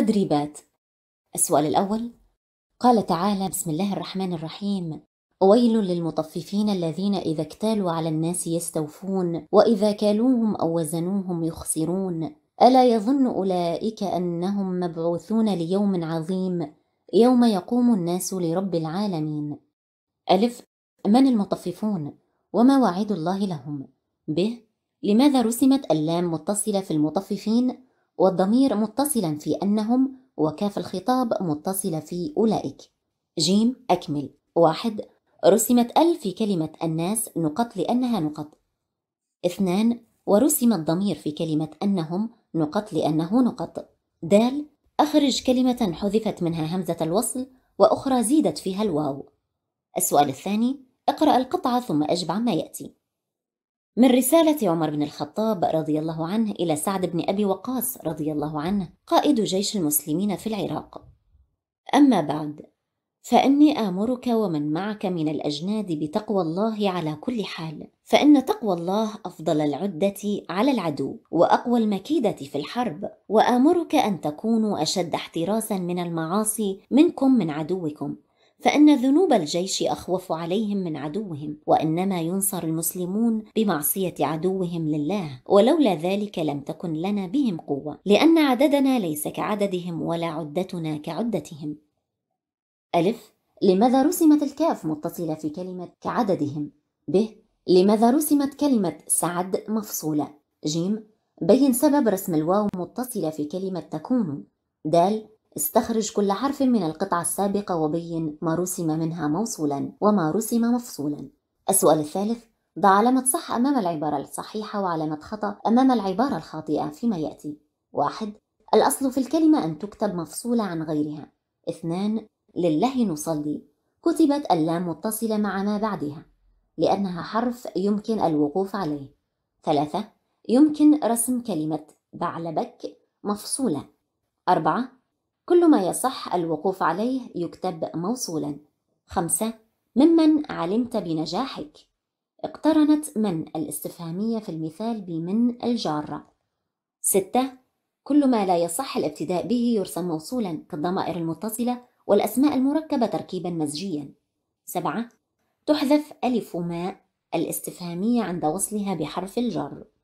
تدريبات السؤال الأول قال تعالى بسم الله الرحمن الرحيم ويل للمطففين الذين إذا اكتالوا على الناس يستوفون وإذا كالوهم أو وزنوهم يخسرون ألا يظن أولئك أنهم مبعوثون ليوم عظيم يوم يقوم الناس لرب العالمين ألف من المطففون وما وعد الله لهم به لماذا رسمت اللام متصلة في المطففين والضمير متصلا في أنهم وكاف الخطاب متصلة في أولئك جيم أكمل واحد رسمت ال في كلمة الناس نقط لأنها نقط اثنان ورسم الضمير في كلمة أنهم نقط لأنه نقط دال أخرج كلمة حذفت منها همزة الوصل وأخرى زيدت فيها الواو السؤال الثاني اقرأ القطعة ثم أجب عما يأتي من رسالة عمر بن الخطاب رضي الله عنه إلى سعد بن أبي وقاص رضي الله عنه قائد جيش المسلمين في العراق أما بعد فإني آمرك ومن معك من الأجناد بتقوى الله على كل حال فإن تقوى الله أفضل العدة على العدو وأقوى المكيدة في الحرب وآمرك أن تكونوا أشد احتراسا من المعاصي منكم من عدوكم فان ذنوب الجيش اخوف عليهم من عدوهم وانما ينصر المسلمون بمعصيه عدوهم لله ولولا ذلك لم تكن لنا بهم قوه لان عددنا ليس كعددهم ولا عدتنا كعدتهم الف لماذا رسمت الكاف متصله في كلمه كعددهم ب لماذا رسمت كلمه سعد مفصوله جيم بين سبب رسم الواو متصله في كلمه تكون دال استخرج كل حرف من القطعة السابقة وبين ما رسم منها موصولا وما رسم مفصولا السؤال الثالث ضع علامة صح أمام العبارة الصحيحة وعلامة خطأ أمام العبارة الخاطئة فيما يأتي واحد الأصل في الكلمة أن تكتب مفصولة عن غيرها اثنان لله نصلي كتبت اللام متصلة مع ما بعدها لأنها حرف يمكن الوقوف عليه ثلاثة يمكن رسم كلمة بعلبك مفصولة أربعة كل ما يصح الوقوف عليه يكتب موصولا خمسة ممن علمت بنجاحك اقترنت من الاستفهامية في المثال بمن الجارة ستة كل ما لا يصح الابتداء به يرسم موصولا كالضمائر المتصلة والأسماء المركبة تركيبا مزجيا سبعة تحذف ألف ماء الاستفهامية عند وصلها بحرف الجر